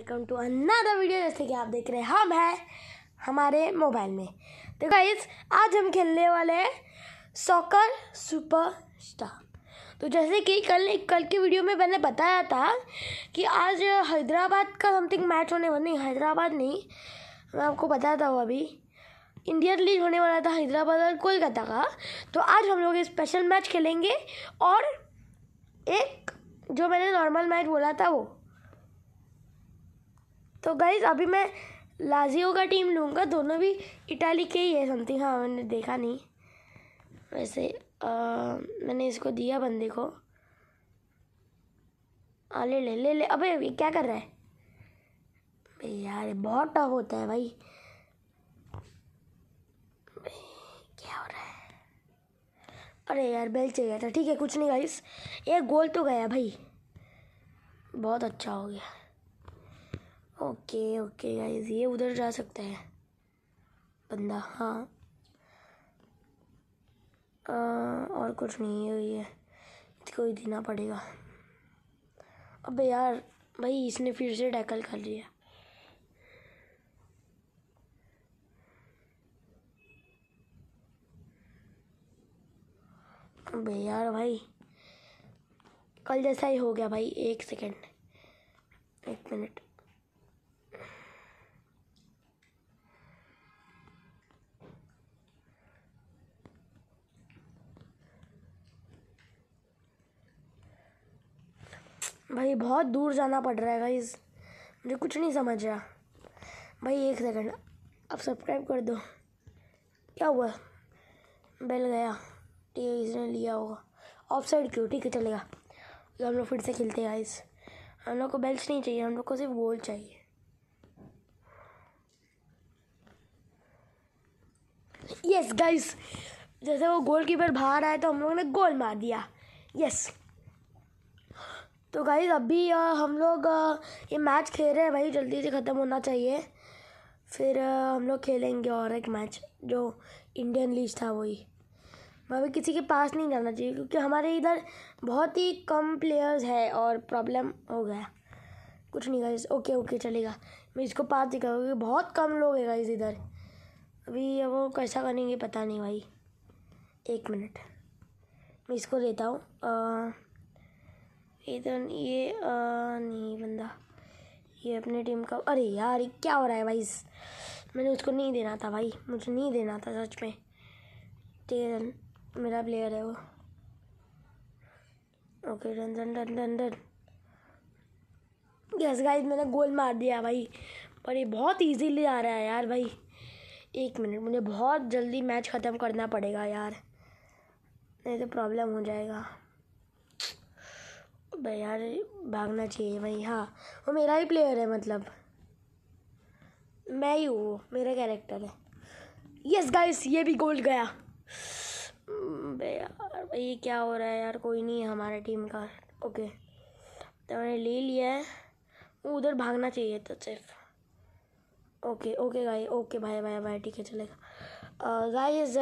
welcome to another video जैसे कि आप देख रहे हैं हम हैं हमारे मोबाइल में तो गाइस आज हम खेलने वाले हैं सॉकर सुपर स्टार तो जैसे कि कल कल की वीडियो में मैंने बताया था कि आज हैदराबाद का समथिंग मैच होने वाला नहीं हैदराबाद नहीं मैं आपको बताया था वो अभी इंडियन लीग होने वाला था हैदराबाद और कोलकाता का तो आज हम लोग स्पेशल मैच खेलेंगे और एक जो मैंने नॉर्मल मैच बोला था वो तो गाइज अभी मैं लाजियो का टीम लूँगा दोनों भी इटाली के ही है समथिंग हाँ मैंने देखा नहीं वैसे आ, मैंने इसको दिया बंदे को आ ले ले ले ले अबे ये क्या कर रहा है यार बहुत टफ होता है भाई क्या हो रहा है अरे यार बेल चाहिए था ठीक है कुछ नहीं गाइस ये गोल तो गया भाई बहुत अच्छा हो गया ओके ओके गाइस ये उधर जा सकता है बंदा हाँ आ, और कुछ नहीं है ये इसको ही देना पड़ेगा अबे यार भाई इसने फिर से टैकल कर लिया अबे यार भाई कल जैसा ही हो गया भाई एक सेकंड एक मिनट भाई बहुत दूर जाना पड़ रहा है गाइज़ मुझे कुछ नहीं समझ रहा भाई एक सेकंड अब सब्सक्राइब कर दो क्या हुआ बेल गया ठीक है इसने लिया होगा ऑफ साइड क्यों ठीक है चलेगा तो हम लोग फिर से खेलते हैं गाइस हम लोग को बेल्ट नहीं चाहिए हम लोग को सिर्फ गोल चाहिए यस गाइस जैसे वो गोल कीपर बाहर आया तो हम लोगों ने गोल मार दिया यस तो गाइज अभी हम लोग ये मैच खेल रहे हैं भाई जल्दी से ख़त्म होना चाहिए फिर हम लोग खेलेंगे और एक मैच जो इंडियन लीग था वही मगर किसी के पास नहीं जाना चाहिए क्योंकि हमारे इधर बहुत ही कम प्लेयर्स है और प्रॉब्लम हो गया कुछ नहीं गाइज ओके ओके चलेगा मैं इसको पास दिखा क्योंकि बहुत कम लोग है गाइज इधर अभी वो कैसा करेंगे पता नहीं भाई एक मिनट मैं इसको लेता हूँ इधर ये आ, तो नहीं बंदा ये अपने टीम का अरे यार क्या हो रहा है भाई मैंने उसको नहीं देना था भाई मुझे नहीं देना था सच में टेरन मेरा प्लेयर है वो okay done done done done done yes guys मैंने गोल मार दिया भाई पर ये बहुत इजीली आ रहा है यार भाई एक मिनट मुझे बहुत जल्दी मैच ख़त्म करना पड़ेगा यार नहीं तो प्रॉब्लम हो जाएगा भाई यार भागना चाहिए भाई हाँ वो मेरा ही प्लेयर है मतलब मैं ही हूँ वो मेरा कैरेक्टर है यस गाइस ये भी गोल्ड गया भाई हम्म, यार भाई क्या हो रहा है यार कोई नहीं है हमारा टीम का ओके तो मैंने ले लिया है वो उधर भागना चाहिए तो सिर्फ ओके ओके गाई ओके भाई भाई भाई ठीक है चलेगा गाइस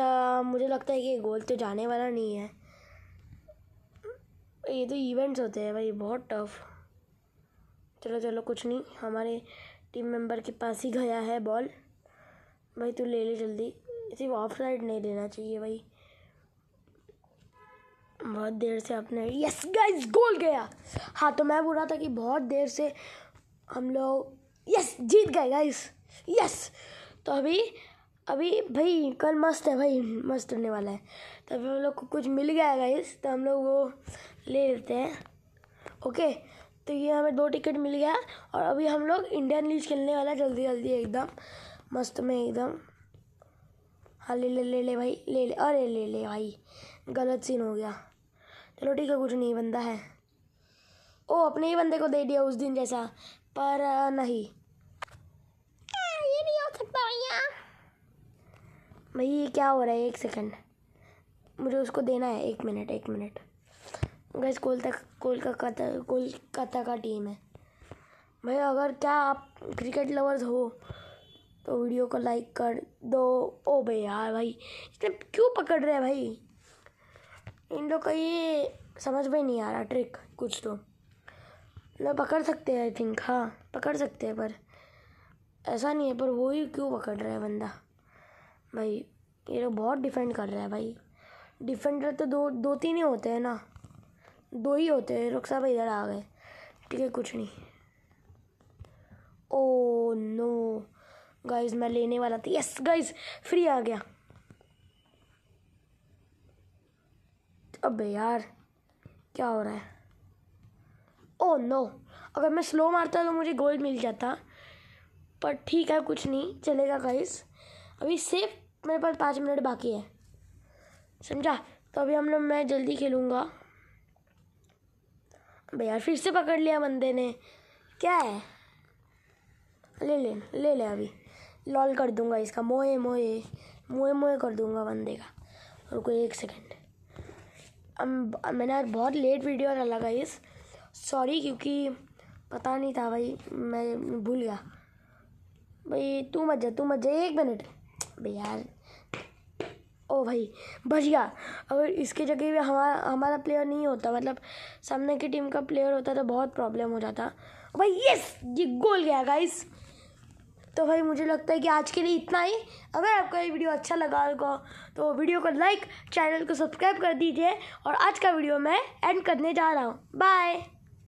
मुझे लगता है कि गोल तो जाने वाला नहीं है ये तो इवेंट्स होते हैं भाई बहुत टफ चलो चलो कुछ नहीं हमारे टीम मेंबर के पास ही गया है बॉल भाई तू ले ले जल्दी सिर्फ ऑफ साइड नहीं लेना चाहिए भाई बहुत देर से अपने यस गाइस गोल गया हाँ तो मैं बोल रहा था कि बहुत देर से हम लोग यस जीत गए गाइस यस तो अभी अभी भाई कल मस्त है भाई मस्त होने वाला है तो अभी हम लोग को कुछ मिल गया गाइस तो हम लोग वो ले लेते हैं ओके तो ये हमें दो टिकट मिल गया और अभी हम लोग इंडियन लीज खेलने वाला जल्दी जल्दी एकदम मस्त में एकदम हाँ ले ले ले ले भाई ले ले अरे ले ले भाई गलत सीन हो गया चलो ठीक है कुछ नहीं बंदा है ओ अपने ही बंदे को दे दिया उस दिन जैसा पर हाँ, नहीं हो सकता भाई ये क्या हो रहा है एक सेकंड मुझे उसको देना है एक मिनट एक मिनट गैस कोलकाता कोलकाता कोलकाता का टीम है भाई अगर क्या आप क्रिकेट लवर्स हो तो वीडियो को लाइक कर दो ओ भाई यार भाई इसने क्यों पकड़ रहे हैं भाई इन लोग का ये समझ में नहीं आ रहा ट्रिक कुछ तो लोग मतलब पकड़ सकते हैं आई थिंक हाँ पकड़ सकते हैं पर ऐसा नहीं है पर वो ही क्यों पकड़ रहा है बंदा भाई ये लोग बहुत डिफेंड कर रहा है भाई डिफेंडर तो दो दो तीन ही होते हैं ना दो ही होते हैं रुख साहब इधर आ गए ठीक है कुछ नहीं ओ नो गाइस मैं लेने वाला था यस गाइस फ्री आ गया अबे यार क्या हो रहा है ओ oh नो अगर मैं स्लो मारता तो मुझे गोल्ड मिल जाता पर ठीक है कुछ नहीं चलेगा गाइस अभी सेफ मेरे पास पाँच मिनट बाकी है समझा तो अभी हम लोग मैं जल्दी खेलूँगा भैया फिर से पकड़ लिया बंदे ने क्या है ले ले ले ले अभी लॉल कर दूंगा इसका मोए मोए मोए मोए कर दूंगा बंदे का और कोई एक सेकेंड अब मैंने आज बहुत लेट वीडियो लगा इस सॉरी क्योंकि पता नहीं था भाई मैं भूल गया भाई तू मत जा तू मत जा एक मिनट भाई यार ओ भाई बढ़िया अगर इसके जगह भी हमारा हमारा प्लेयर नहीं होता मतलब सामने की टीम का प्लेयर होता तो बहुत प्रॉब्लम हो जाता भाई यस ये गोल गया गाइस तो भाई मुझे लगता है कि आज के लिए इतना ही अगर आपको ये वीडियो अच्छा लगा होगा तो वीडियो को लाइक चैनल को सब्सक्राइब कर दीजिए और आज का वीडियो मैं एंड करने जा रहा हूँ बाय